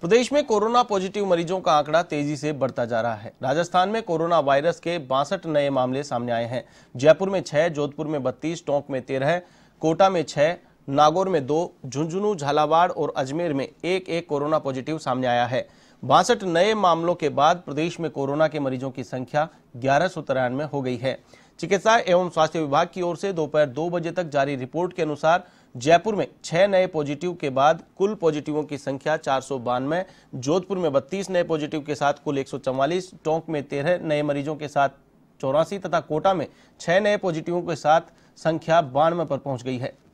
प्रदेश में corona positive मरीजों का आंकड़ा तेजी से बढ़ता जा रहा है राजस्थान में कोरोना वायरस के बासठ नए मामले सामने आए हैं जयपुर में छह जोधपुर में बत्तीस टोंक में तेरह कोटा में छह नागौर में दो झुंझुनू झालावाड़ और अजमेर में एक एक कोरोना पॉजिटिव सामने आया है बासठ नए मामलों के बाद प्रदेश में कोरोना के मरीजों की संख्या ग्यारह तिरानवे हो गई है चिकित्सा एवं स्वास्थ्य विभाग की ओर से दोपहर दो बजे तक जारी रिपोर्ट के अनुसार जयपुर में छह नए पॉजिटिव के बाद कुल पॉजिटिवों की संख्या चार सौ बानवे जोधपुर में बत्तीस नए पॉजिटिव के साथ कुल एक सौ चौवालीस टोंक में तेरह नए मरीजों के साथ चौरासी तथा कोटा में छह नए पॉजिटिवों के साथ संख्या बानवे पर पहुंच गई है